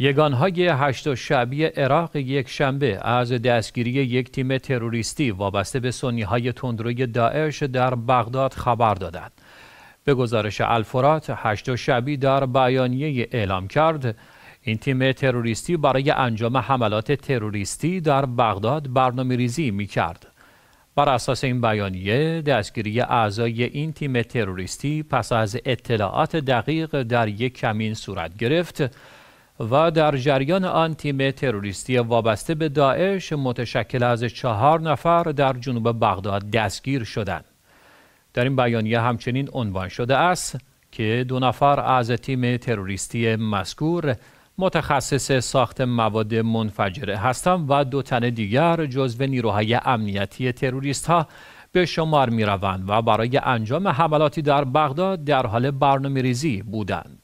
یگانهای هشت شعبی عراق یک شنبه از دستگیری یک تیم تروریستی وابسته به سنی های تندروی داعش در بغداد خبر دادند. به گزارش الفرات هشت شعبی در بیانیه اعلام کرد این تیم تروریستی برای انجام حملات تروریستی در بغداد برنامه ریزی می کرد. بر اساس این بیانیه دستگیری اعضای این تیم تروریستی پس از اطلاعات دقیق در یک کمین صورت گرفت و در جریان آن تیم تروریستی وابسته به داعش متشکل از چهار نفر در جنوب بغداد دستگیر شدند. در این بیانیه همچنین عنوان شده است که دو نفر از تیم تروریستی مذکور متخصص ساخت مواد منفجره هستند و دو تن دیگر جزو نیروهای امنیتی تروریست ها به شمار می روند و برای انجام حملاتی در بغداد در حال برنامه ریزی بودند.